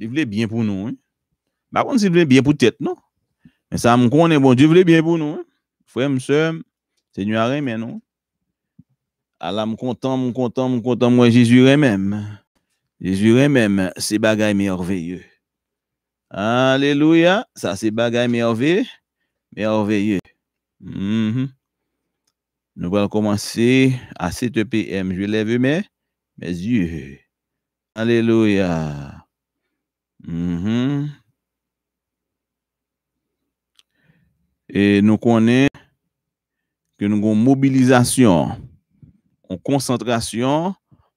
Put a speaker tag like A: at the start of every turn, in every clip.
A: Il voulait bien pour nous. Hein. Par contre, si voulait bien pour tête, non? Mais ça me connaît bon. Dieu voulait bien pour nous. Hein. Fréme Seigneur, mais non? Allah me content, me content, me content, moi, Jésus-Même. Jésus-Même, c'est bagaille merveilleux. Alléluia. Ça, c'est bagaille merveilleux. Merveilleux. Mm-hmm. Nous allons commencer à 7pm. Je vais lever mes yeux. Alléluia. Mm-hmm. Et nous connaissons que nous avons mobilisation, une concentration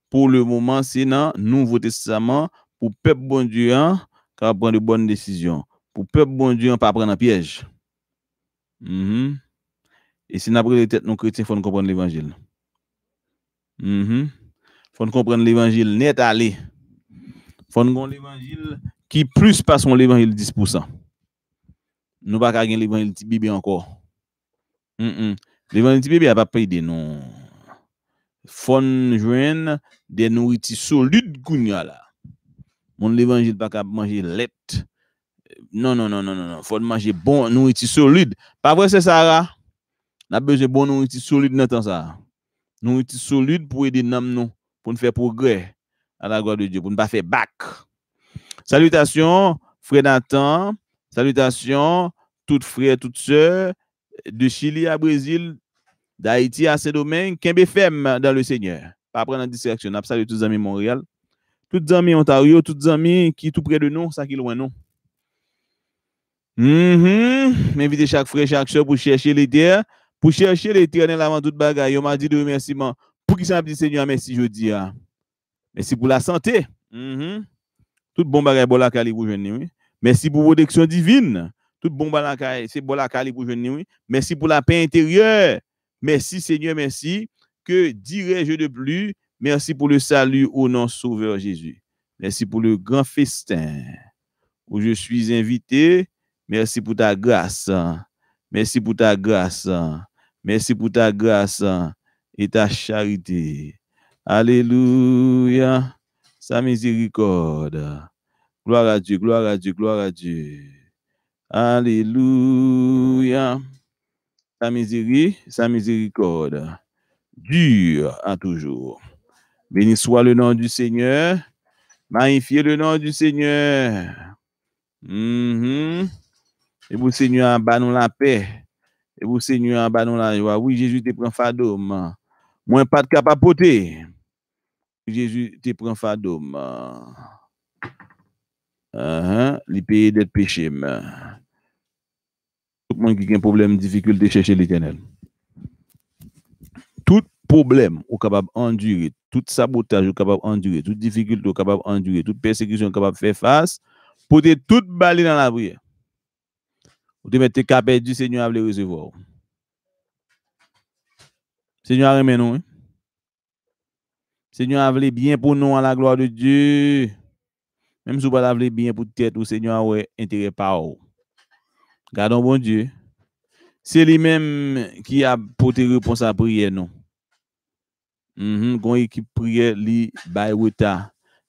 A: pour le moment, c'est dans le Nouveau Testament pour le peuple bon Dieu hein, prendre de bonnes décisions. Pour le peuple bon Dieu pas prendre un piège. Mm-hmm. Et si nous avons têtes, nous chrétiens, il faut comprendre l'évangile. Il mm-hmm. faut comprendre l'évangile net aller faut nous l'évangile qui plus pas son l'évangile 10%. Nous pas gagner l'évangile ti bébé encore. L'évangile ti bébé a pas payé des noms. Faut des nourritures solides gounya là. Mon l'évangile pas capable manger lait. Non non non non non non, faut manger bon nourriture solide. Pas vrai c'est ça, Sarah. N'a besoin bon nourriture solide dans temps ça. Nourriture solide pour aider nous pour nous faire progrès à la gloire de Dieu, pour ne pas faire bac. Salutations, frère Nathan. Salutations, toutes frères, toutes sœurs, de Chili à Brésil, d'Haïti à Saint-Domingue, Kembe femmes dans le Seigneur. Pas prendre en distraction. Salut tous amis Montréal, tous amis Ontario, tous amis qui tout près de nous, ça qui loin nous. Mm chaque frère, chaque soeur pour chercher l'éther, pour chercher l'éternel avant toute bagaille. On m'a dit de remerciement. Pour qui ça dit Seigneur, merci, je dis. Hein. Merci pour la santé. Mm-hmm. Tout bon bon pour jeune Merci pour protection divine. Tout bon c'est bon la Merci pour la paix intérieure. Merci Seigneur, merci. Que dirais-je de plus? Merci pour le salut au nom sauveur Jésus. Merci pour le grand festin où je suis invité. Merci pour ta grâce. Merci pour ta grâce. Merci pour ta grâce et ta charité. Alléluia. Sa miséricorde. Gloire à Dieu, gloire à Dieu, gloire à Dieu. Alléluia. Sa miséricorde, sa miséricorde dure à toujours. Béni soit le nom du Seigneur. Magnifiez le nom du Seigneur. Mhm. Et vous, Seigneur, en la paix. Et vous, Seigneur, abandonne la joie. Oui, Jésus te prend fadôme. Mwen pat kapapote. Jésus te pren fadom. Uh -huh. Li peye det péché. Tout a un problème, problem, difficulté, chercher l'Éternel. Tout problème, ou capable d'endurer. tout sabotage, ou capable d'endurer. tout difikulte ou capable endure, tout persekisyon ou faire face, pour pote tout bali dans la priye. Ou te mette du di Seigneur avle recevoir Seigneur remets nous. Hein. Seigneur a bien pour nous à la gloire de Dieu. Même si vous ne bien pour tête, ou Seigneur ouais intérêt par vous. Gardons bon Dieu. C'est lui-même qui a porté réponse à la prière, non? Mm il qui prière, lui, by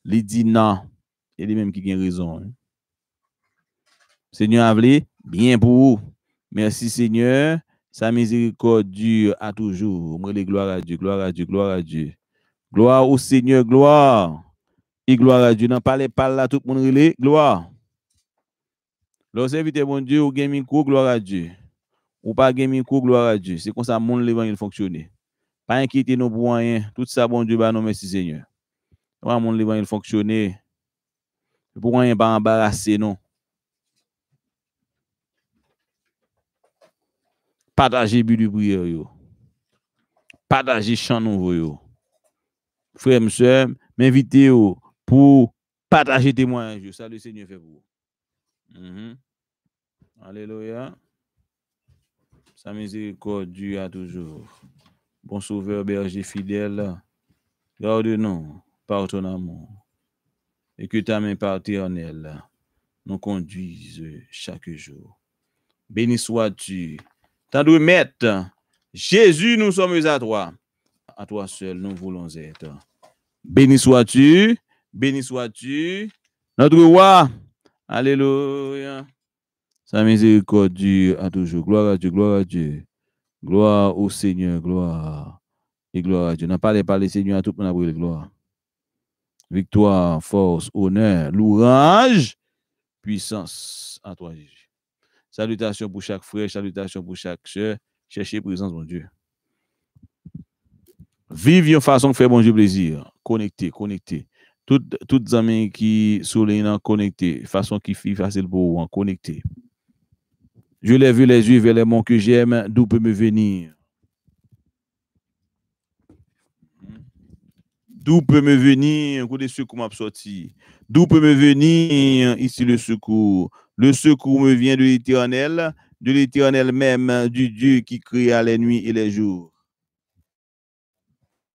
A: lui dit non. C'est lui-même qui a raison. Hein. Seigneur a bien pour vous. Merci Seigneur. Sa miséricorde dure à toujours. Moi, les gloire à Dieu, gloire à Dieu, gloire à Dieu. Gloire au Seigneur, gloire. Et gloire à Dieu. N'en parlez pas là, tout le monde gloire. Lorsque mon Dieu, ou avez gloire à Dieu. Ou pas gagne gloire à Dieu. C'est comme ça, mon l'évangile fonctionne. Pas inquiéter nos pour rien. Tout ça, bon Dieu, bah nous merci Seigneur. Mon l'évangile fonctionne. Pour rien, pas bah, embarrasser, non. Partagez but du priyo yo. partager chant nouveau, yo. frère monsieur, m'invite yo pour partager témoignage le Seigneur fait pour mhm. Alléluia. Sa miséricorde Dieu a toujours. Bon sauveur berger fidèle, garde-nous par ton amour et que ta main paternelle nous conduise chaque jour. Béni sois-tu Tant de Jésus, nous sommes à toi. À toi seul, nous voulons être. Béni sois-tu, béni sois-tu, notre roi. Alléluia. Sa miséricorde, Dieu, à toujours. Gloire à Dieu, gloire à Dieu. Gloire au Seigneur, gloire. Et gloire à Dieu. N'a pas parlé, Seigneur, à tout le monde, gloire. Victoire, force, honneur, louange, puissance à toi, Jésus. Salutations pour chaque frère, salutations pour chaque soeur. Cherchez présence, mon Dieu. Vive une façon de faire bon Dieu plaisir. Connectez, connectez. Toutes les amis qui soulignent, connectés, façon qui fait facile pour vous, hein, connectez. Je l'ai vu les yeux vers les mots que j'aime, d'où peut me venir. D'où peut me venir le secours m'a sorti? D'où peut me venir ici le secours? Le secours me vient de l'Éternel, de l'Éternel même, du Dieu qui créa les nuits et les jours.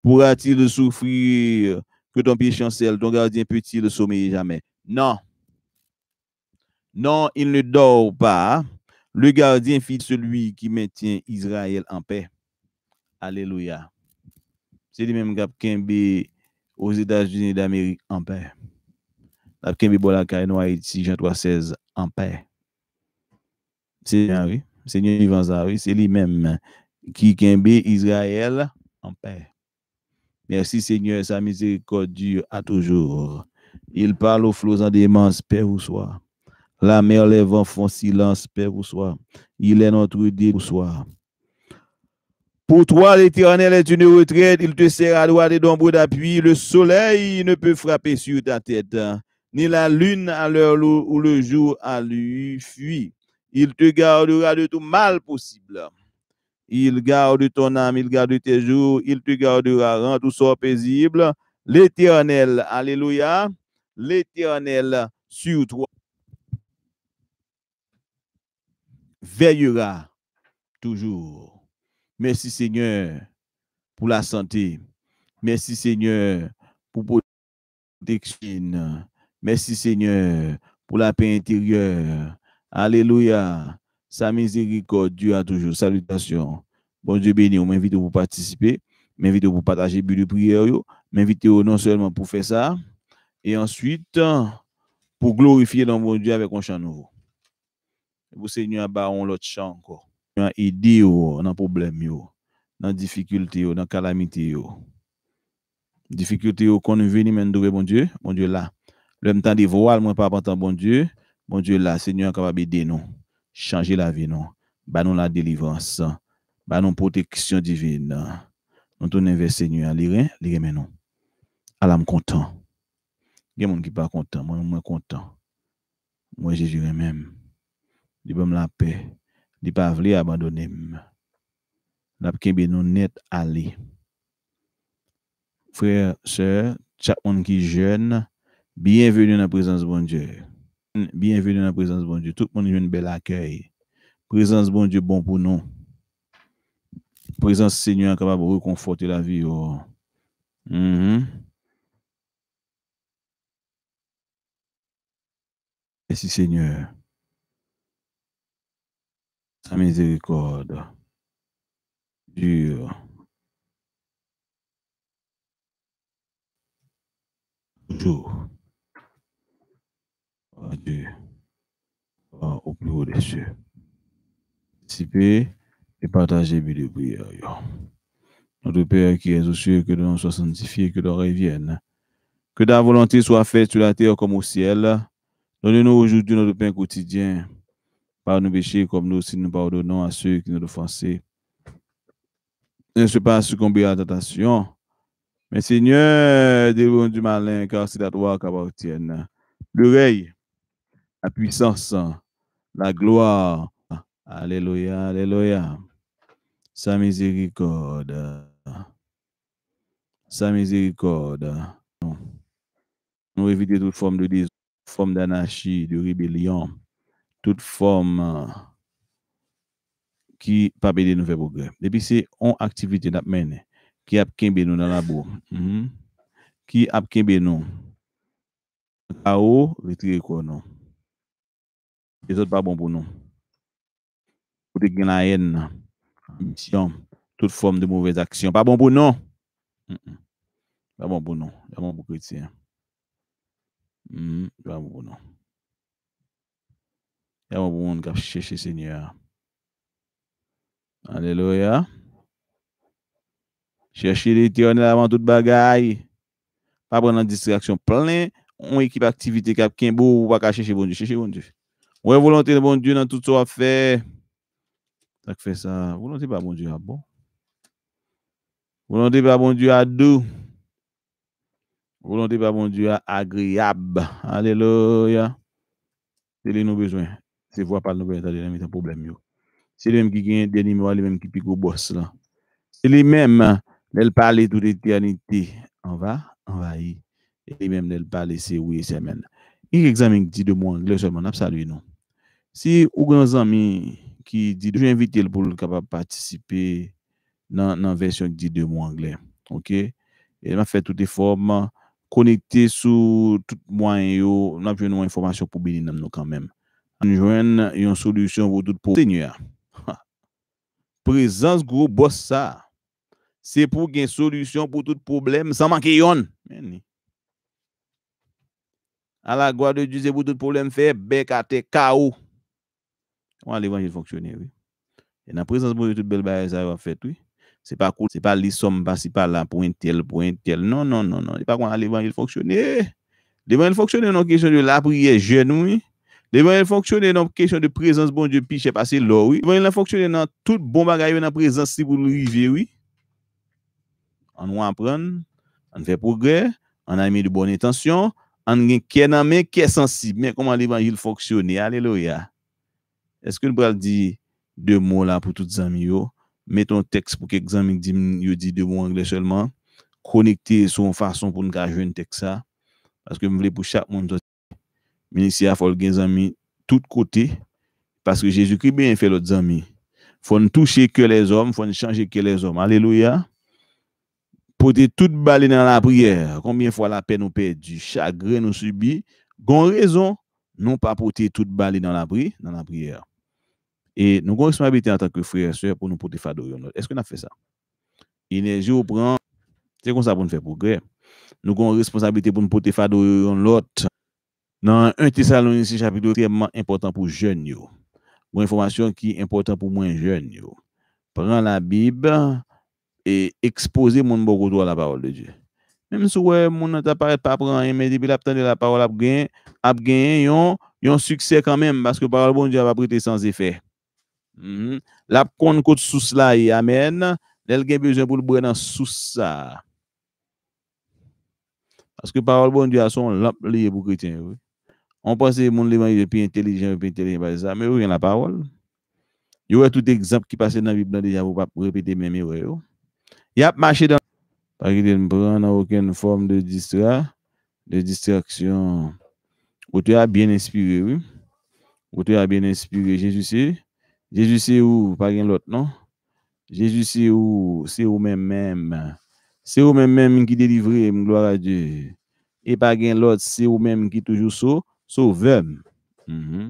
A: Pourra-t-il souffrir que ton pied chancelle, ton gardien peut-il sommeiller jamais? Non. Non, il ne dort pas. Le gardien fit celui qui maintient Israël en paix. Alléluia. C'est lui-même qui a aux États-Unis d'Amérique en paix. La Kembe Bolakaino Haïti, Jean 316 en paix. Seigneur, oui. Seigneur vivant oui. C'est lui-même qui Kembe Israël en paix. Merci Seigneur, sa miséricorde dure à toujours. Il parle aux flots en démence, paix ou soi. La mer, les vents font silence, paix ou soi. Il est notre Dieu ou soi. Pour toi, l'Éternel est une retraite, il te sert à droite et d'ombre d'appui. Le soleil ne peut frapper sur ta tête, ni la lune à l'heure où le jour a lui fuit. Il te gardera de tout mal possible. Il garde ton âme, il garde tes jours, il te gardera, rend tout sort paisible. L'Éternel, Alléluia, l'Éternel sur toi veillera toujours. Merci Seigneur pour la santé. Merci Seigneur pour la protection. Merci Seigneur pour la paix intérieure. Alléluia. Sa miséricorde, Dieu a toujours. Salutations. Bon Dieu béni, on m'invite à vous participer, m'invite à vous partager but de prière, m'invite non seulement pour faire ça, et ensuite pour glorifier dans mon Dieu avec un chant nouveau. Vous Seigneur, bah, on l'autre chant encore a aide yo nan problème yo, nan difficulté yo, nan calamité yo. Difficulté yo kon vini men doué bon Dieu, bon Dieu là. Le temps des voiles, moi pas entendre bon Dieu, bon Dieu là, Seigneur capable de nous, changer la vie nous, ba nous la délivrance, ba nous protection divine. Nous tournons vers Seigneur, lire, mais non. Alors, content. Il y a qui pas content, Moi, je suis content. Moi, Jésus est même. Il me la paix. Di pa vle abandonem. Dapke be nou net ali. Frè, chè, chak moun ki jen, bienvenu nan prezans bon Dje. Bienvenu nan prezans bon Dje. Tup moun jen bel akèy. Prezans bon Dje bon pou nou. Prezans se nyo an kapab ou konforte la vi yo. Esi se nyo. sa miséricorde Dieu toujours. Oh Dieu, au plus haut des cieux. participez et partagez mes de Notre Père qui es aux cieux, que le nom soit sanctifié, que l'oreille revienne. Que ta volonté soit faite sur la terre comme au ciel. Donne-nous aujourd'hui notre pain quotidien par nos péchés, comme nous aussi nous pardonnons à ceux qui nous offensés. Ne se pas succomber à la tentation, mais Seigneur, délivre du malin, car c'est à toi qu'appartiennent l'oreille, la puissance, la gloire. Alléluia, Alléluia. Sa miséricorde. Sa miséricorde. Nous éviter toute forme de désordre, forme d'anarchie, de rébellion toute forme qui pas de nous faire progrès. Depuis c'est une activité d'amener qui a kembe nous dans la boue. Mhm. Qui a kembe nous KO, retirer quoi non. Les autres pas bon pour nous. Pour de la haine, mission, toute forme de mauvaise action, pas bon pour nous. Mhm. Pas bon pour nous, pas bon pour chrétien. Mhm. Pas bon pour nous. Il y a un qui a cherché le Seigneur. Alléluia. Cherchez l'éternel avant toute bagaille. Pas prendre distraction plein. On équipe activité qui a qu'un beau ou pas chercher bon Dieu. Cherchez bon Dieu. Oui, volonté de bon Dieu dans tout ce qu'on fait. Ça fait ça. Volonté pas bon Dieu à bon. Volonté pas bon Dieu à doux. Volonté pas bon Dieu à agréable. Alléluia. C'est les nos besoins. se vwa pal nou kwenye talye nan mitan problem yo. Se li menm ki genye deni mwa, li menm ki piko bwos lan. Se li menm nel pale tout ete anite, anva, anva yi. Se li menm nel pale se ouye semen. Yik examen ki di de mwen, le seman ap salye nou. Se ou genye examen ki di, jenye invite l pou lou kapab patisipe nan nan versyon ki di de mwen angle. Ok? Elman fe tout e form konite sou tout mwen yo, nan pwenye mwen informasyon pou bilin nan nou kanmenm. anjwen yon solusyon pou tout pou senya. Prezans grob boss sa. Se pou gen solusyon pou tout poublem, san manke yon. A la gwa de dize pou tout poublem fe, bekate ka ou. Wan levange de foksyone, oui. E nan prezans pou tout bel baye sa yon fet, oui. Se pa kou, se pa li somba, se pa la pou entel, pou entel. Non, non, non, non. Se pa kou an levange de foksyone. E! Levange de foksyone, non kishon de la priye genou, oui. Devanil foksyone nan kèsyon de prezans bon djepi chèp asè lò, oui. Devanil nan foksyone nan tout bon bagayon nan prezans si pou nou rive, oui. An ou apren, an fè progrè, an an mè di bon intansyon, an gen kè nan mè kè sensib, mè koman devanil foksyone, alelo ya. Eske l'bral di de mò la pou tout zami yo, mèt an teks pou kèk zami di yo di de bon anglè chèlman, konikte son fason pou nga jèn teks sa, paske mè vle pou chak moun do ministère faut gen zami tout côté parce que Jésus-Christ bien fait l'autre Il Faut ne toucher que les hommes, faut ne changer que les hommes. Alléluia. Porter toute balle dans la prière. Combien fois la peine nous du chagrin nous subit, gon raison non pas porter toute balle dans la prière, dans la prière. Et nous avons responsabilité en tant que frères et sœurs pour nous porter fado. Est-ce qu'on a fait ça? Énergie au prend, c'est comme ça pour nous faire progrès. Nous avons responsabilité pour nous porter fado l'autre. Dans 1 Thessaloniciens chapitre extrêmement important pour jeunes, une information qui est importante pour moins jeunes. Prends la Bible et exposez mon beaucoup à la parole de Dieu. Même si vous ne pas prend, hein, mais depuis la de la parole, vous avez gagné un succès quand même, parce que la parole de Dieu va prêter sans effet. Mm -hmm. La compte sous cela, Amen. Elle besoin pour le brûler dans sous ça. Parce que la parole de Dieu a son lampe pour les chrétiens. On pense que les gens sont plus intelligents, plus intelligents, bah, mais ils rien la parole. Il y a tout exemple qui passe dans la Bible déjà pour ne pas répéter même erreur. Il y a marché dans Par exemple, il n'y aucune forme de, distra, de distraction. tu a bien inspiré, oui. tu as bien inspiré. Jésus c'est. Jésus c'est où? Pas l'autre, non? Jésus c'est où? C'est où même même. C'est où même même qui délivre, gloire à Dieu. Et pas l'autre, c'est où même qui toujours saut. So, vèm. Mm-hmm.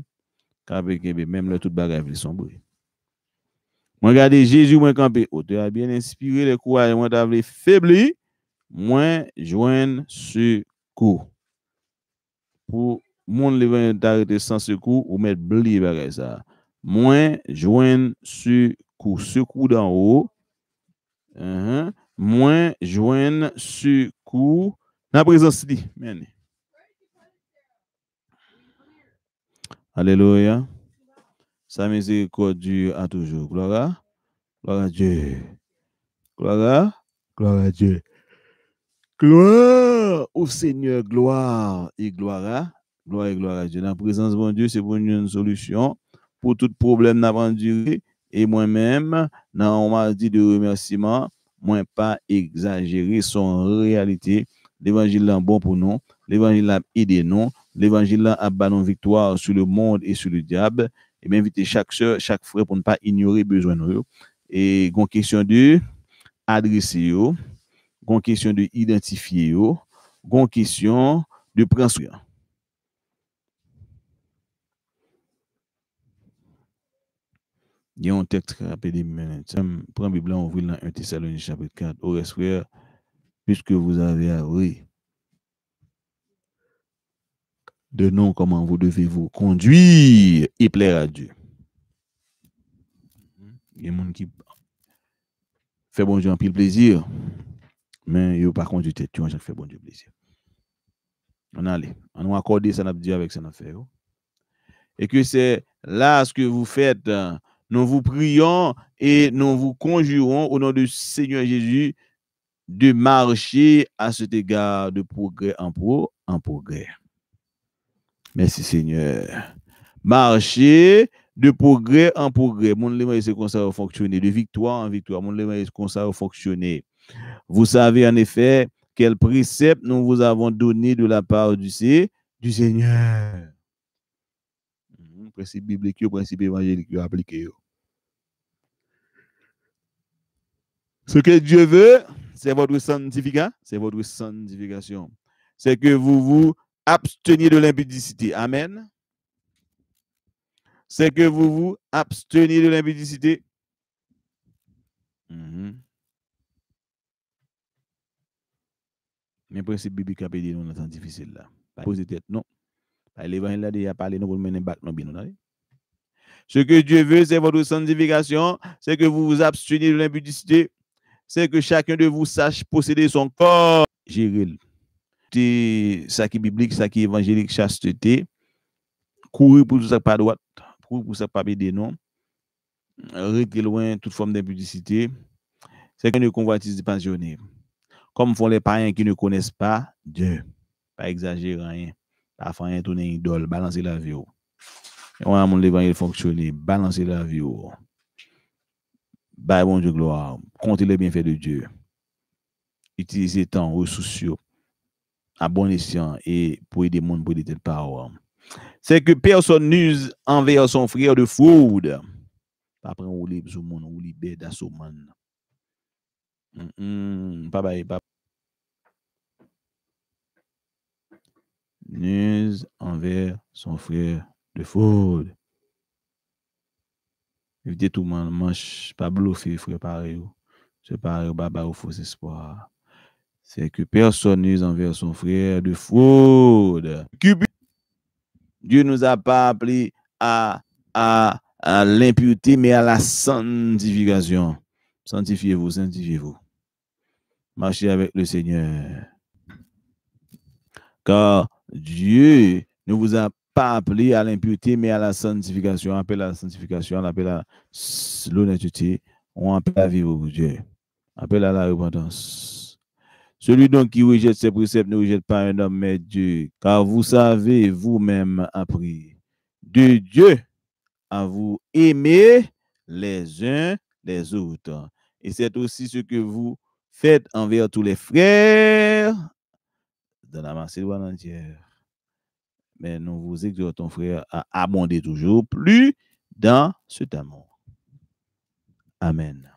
A: Kampè kembe, mèm lè tout bagay vli son bwe. Mwen gade, Jejou mwen kampè. O, te a bien inspiré le kou a, e mwen ta vli febli. Mwen jwen se kou. Po, moun li vèm ta rete san se kou, ou mèt bli bagay sa. Mwen jwen se kou. Se kou dan ou. Mwen jwen se kou. Na prezons li, meni. Alléluia. Sa miséricorde Dieu à toujours. Gloire Gloire à Dieu. Gloire Gloire à Dieu. Gloire au Seigneur, gloire et gloire à, gloire et gloire à Dieu. La présence de Dieu, c'est pour une solution pour tout problème d'aventure. Et moi-même, dans m'a mardi de remerciement, moi pas exagéré son réalité. L'évangile est bon pour nous. L'évangile a aidé nous. L'évangile a banon victoire sur le monde et sur le diable. Et bien, chaque soeur, chaque frère pour ne pas ignorer besoin de Et une question de adresser eux, une question de identifier eux, une question de prendre soin. Il y a un texte rappelé, prends Bible, on ouvre dans 1 Thessaloniciens chapitre 4. Au frère, puisque vous avez ouvrir. » de nous comment vous devez vous conduire et plaire à Dieu. Il y a des gens qui font bon Dieu en pile plaisir, mais ils par pas conduit tête, tu vois, fait bon Dieu plaisir. On allait, on a accordé ça Dieu avec ça affaire. Oh. Et que c'est là ce que vous faites. Hein. Nous vous prions et nous vous conjurons au nom du Seigneur Jésus de marcher à cet égard de progrès en, pro, en progrès. Merci Seigneur. Marcher de progrès en progrès. Mon lema est comme ça fonctionner. De victoire en victoire. Mon lema est comme ça fonctionner. Vous savez en effet quel précepte nous vous avons donné de la part du, du Seigneur. Mhm, principe biblique, principe évangélique appliqué. Ce que Dieu veut, c'est votre sanctification, c'est votre sanctification. C'est que vous vous abstenir de l'impudicité. Amen. C'est que vous vous abstenez de l'impudicité. Mm -hmm. Mais principe biblique a dit nous dans difficile là. Pas poser tête, non. L'évangile là, il a parlé, nous pour mener bac, non, bien, non, Ce que Dieu veut, c'est votre sanctification, c'est que vous vous absteniez de l'impudicité, c'est que chacun de vous sache posséder son corps, gérer ça qui est biblique, ça qui est évangélique, chasteté, courir pour tout ça pas droite, courir pour ça pas bédé, non, régler loin toute forme d'impudicité, c'est une convoitise les pensionnés. Comme font les païens qui ne connaissent pas Dieu. Pas exagérer rien, pas faire rien tourner idole, balancer la vie. On oh. a mon évangile fonctionner, balancer la vie. Oh. Bye bah, bon Dieu gloire, comptez les bienfaits de Dieu. Utilisez temps, ressources Abonnesyan e pou edi moun pou edi tenpaw. Se ke person niz anver son frer de foud. Papren ou libe sou moun, ou libe da sou man. Niz anver son frer de foud. Evite touman manch pablo fi fri pari ou. Se pari ou baba ou fos espoir. c'est que personne n'est envers son frère de fraude. Dieu nous a pas appelé à, à, mais à la sanctification. Sanctifiez-vous, sanctifiez-vous. Marchez avec le Seigneur. Car Dieu ne vous a pas appelé à l'impureté, mais à la sanctification. On appelle à la sanctification, on à l'honnêteté, on appelle à vivre Dieu. appel appelle à la repentance. Celui donc qui rejette ses préceptes ne rejette pas un homme, mais Dieu, car vous savez vous-même appris de Dieu à vous aimer les uns les autres. Et c'est aussi ce que vous faites envers tous les frères de la Macédoine entière. Mais nous vous exhortons, frère, à abonder toujours plus dans cet amour. Amen.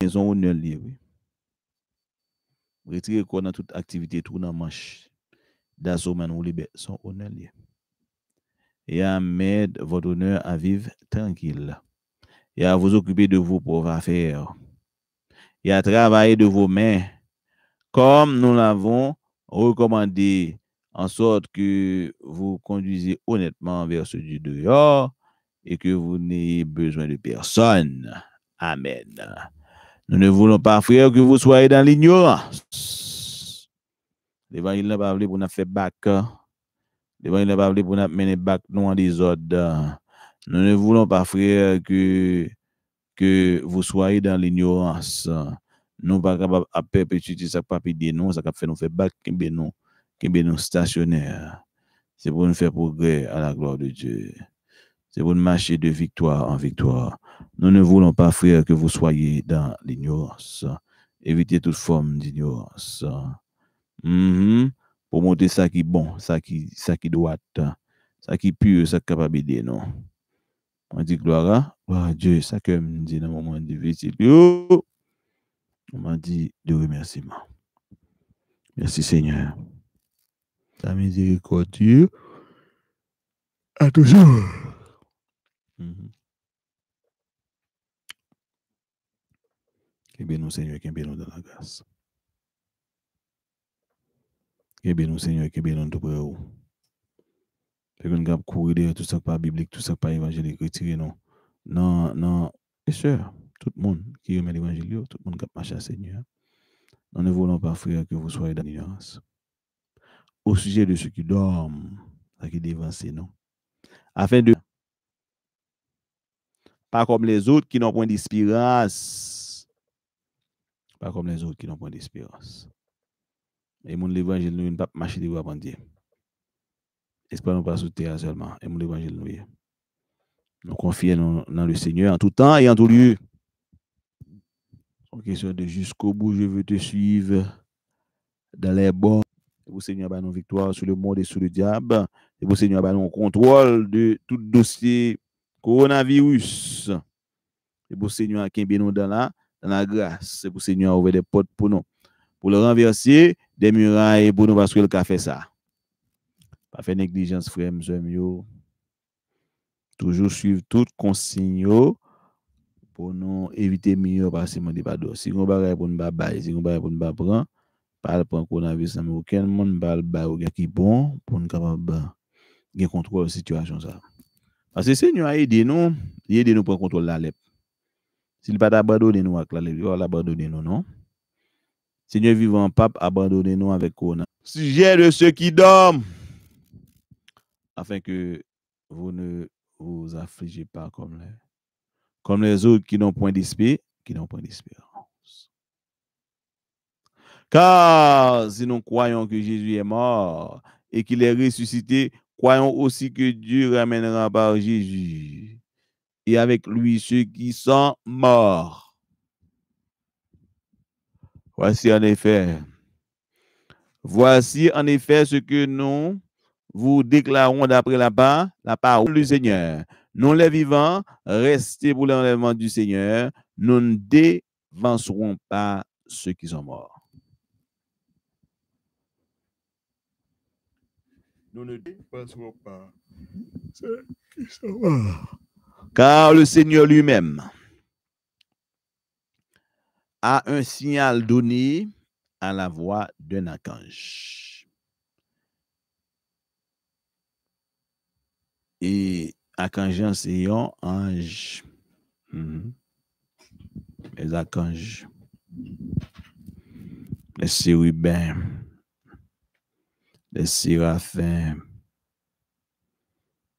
A: Maison honneur Retire vous dans toute activité, tout dans marche, D'assaut, ou les son honneur Et mettre votre honneur à vivre tranquille. Et à vous occuper de vos pauvres affaires. Et à travailler de vos mains, comme nous l'avons recommandé, en sorte que vous conduisez honnêtement vers ce Dieu dehors et que vous n'ayez besoin de personne. Amen. Nous ne voulons pas, frère, que vous soyez dans l'ignorance il n'a pas voulu pour nous faire bac. il n'a pas voulu pour nous mener bac nous en désordre. Nous ne voulons pas, frère, que, que vous soyez dans l'ignorance. Nous ne sommes pas capables à perpétuer ça, pas dire nous, ça fait nous faire bac, ben nous, ben nous stationnaire. C'est pour nous faire progrès à la gloire de Dieu. C'est pour nous marcher de victoire en victoire. Nous ne voulons pas, frère, que vous soyez dans l'ignorance. Évitez toute forme d'ignorance. Mm Pour monter ça qui bon, ça qui, ça qui doit, hein. ça qui pur, ça qui capable d'aider, non. On dit gloire à Dieu, ça que me dit dans un moment difficile. Yo! On m'a dit de remerciement. Merci Seigneur. Ta miséricorde, à toujours. Mm -hmm. Que bien nous, Seigneur, que bien nous dans la grâce bien nous, Seigneur, bien nous tout près. Et que nous avons courir derrière tout ça pas biblique, tout ça pas évangélique, retirer non. Non, non, et sœur, tout le monde qui remet l'évangile, tout le monde qui marche à Seigneur. Nous ne voulons pas, frère, que vous soyez dans l'ignorance. Au sujet de ceux qui dorment, ceux qui devancent, non. Afin de. Pas comme les autres qui n'ont point d'espérance. Pas comme les autres qui n'ont point d'espérance. Et mon évangile nous, ne pas marcher de avant Dieu. Espérons pas sous terre seulement. Et mon évangile nous. Nous confions dans le Seigneur en tout temps et en tout lieu. En question de jusqu'au bout, je veux te suivre dans les bons. Et vous, Seigneur, nous victoire sur le monde et sur le diable. Et vous, Seigneur, nous contrôle de tout dossier coronavirus. Et vous, Seigneur, qui est bien nous dans la, dans la grâce. Et vous, Seigneur, ouvrez des portes pour nous. Pou le renversi, bon de mi raye pou nou bas kwe l ka fe sa. Pa fe neglijans frem, msem yo. Toujou suiv tout konsinyo pou nou evite mi yo bas seman di pa do. Si nou ba rey pou nou ba baye, si nou ba rey pou nou ba pran, pal pran konan vi san mou ken, moun bal baye ou gen ki bon, pou nou ka pa ba gen kontrol situasyon sa. Asi se nou a yi di nou, yi di nou pran kontrol la lep. Si li pa da bado di nou ak la lep, yo la bado di nou non. Seigneur vivant, pape, abandonnez-nous avec Corona. Sujet de ceux qui dorment, afin que vous ne vous affligez pas comme les, comme les autres qui n'ont point d'espérance, qui n'ont point d'espérance. Car si nous croyons que Jésus est mort et qu'il est ressuscité, croyons aussi que Dieu ramènera par Jésus et avec lui ceux qui sont morts Voici en effet. Voici en effet ce que nous vous déclarons d'après la, parole du Seigneur. Nous les vivants, restez pour l'enlèvement du Seigneur. Nous ne dévancerons pas ceux qui sont morts. Nous ne dépasserons pas ceux qui sont morts. Car le Seigneur lui-même à un signal donné à la voix d'un archange. Et archange, c'est un ange. Mhm. Les archanges, les sérubins, les séraphins,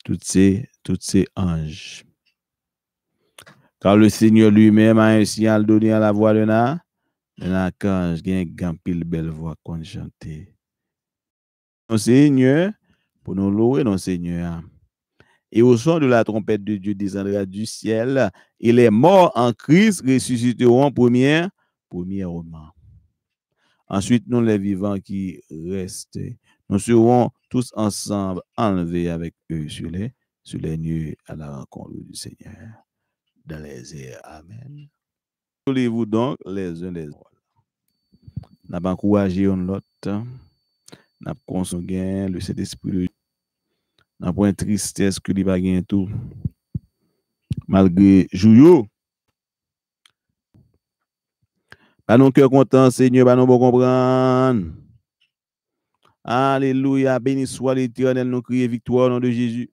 A: toutes ces, toutes ces anges car le Seigneur lui-même a un signal donné à la voix de Na. La cage gagne pile belle voix qu'on chante. Non, Seigneur, pour nous louer, non Seigneur. Et au son de la trompette de Dieu descendra du ciel, et les morts en Christ ressusciteront première, premièrement. Ensuite, nous, les vivants qui restent, nous serons tous ensemble enlevés avec eux sur les, sur les à la rencontre du Seigneur dans les airs. Amen. soulez vous donc les uns les autres. N'a pas encouragé un l'autre. N'a pas consommé le Saint-Esprit. N'a pas une tristesse que les va tout. Malgré jouyou. Pas non cœur content, Seigneur, pas non bon comprendre. Alléluia, béni soit l'éternel, nous crions victoire au nom de Jésus.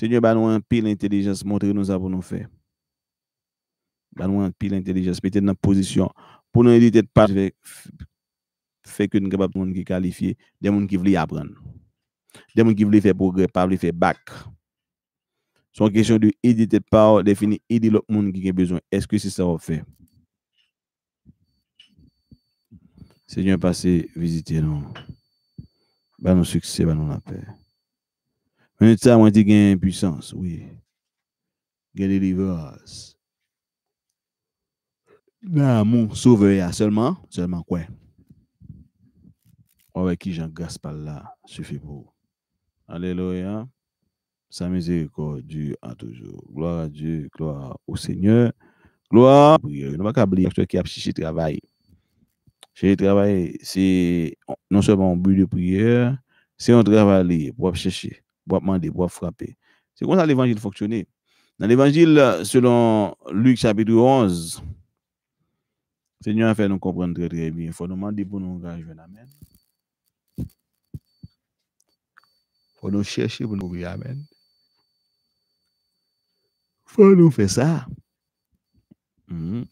A: Seigneur, bah nous un pile intelligence, montrez nous pour nous faire. Bah nous un pile intelligence, mettez dans position pour nous éviter de pas fait que nous capable monde qui qualifié, des monde qui veulent apprendre. Des monde qui veulent faire progrès, pas veulent faire bac. C'est une question de éditer par définir aider l'autre monde qui a besoin. Est-ce que c'est ça qu'on fait? Seigneur, passez, visitez-nous. Bah nous succès, bah nous la paix dit qu'il y dit une puissance, oui. Gen Non, Nan sauveur seulement, seulement quoi? Oh, qui qui par par là, suffit pour. Alléluia. Sa miséricorde Dieu à toujours. Gloire à Dieu, gloire au Seigneur. Gloire. Nous ne pas oublier toi qui a cherché travail. le travail, c'est non seulement un but de prière, c'est un travail pour chercher frapper. C'est comme ça l'évangile fonctionnait. Dans l'évangile, selon Luc chapitre 11, Seigneur a fait nous comprendre très, très bien. Il faut nous demander pour nous engager. Amen. Il faut nous chercher pour nous ouvrir. Amen. Il faut nous faire ça. Mhm.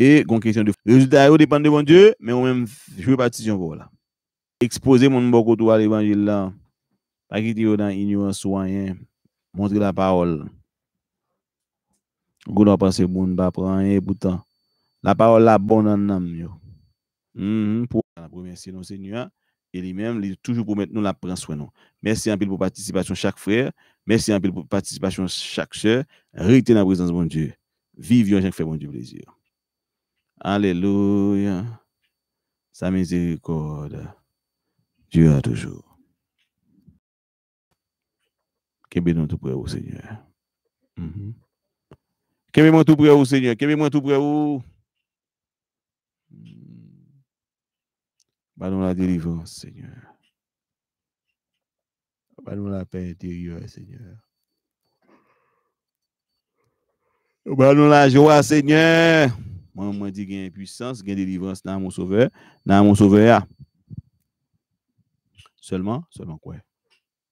A: Et, une question de résultat, dépend de mon Dieu, mais on même, je vais partir sur là exposer mon bon côté à l'évangile là. Pas dans l'ignorance ou rien. Montrer la parole. Gou dans penser pas prendre et pourtant la parole la bonne en nous. Mm-hmm, pour la première seigneurs. Seigneur et lui-même il toujours pour mettre nous la prendre soin nous. Merci en pile pour participation chaque frère, merci en pile pour participation chaque soeur. Restez dans la présence de mon Dieu. Vivions chaque fait mon Dieu plaisir. Alléluia. Sa miséricorde. Dieu a toujours. Que ce nous tout près au Seigneur? Mm-hmm. Qu'est-ce nous tout près au Seigneur? Que ce nous tout près au mm. la délivrance, Seigneur. Bannons la paix intérieure, Seigneur. Bah la joie, Seigneur. Moi, moi, dit qu'il y a une puissance, qu'il y a une délivrance dans mon sauveur, dans mon sauveur. Seulement, seulement quoi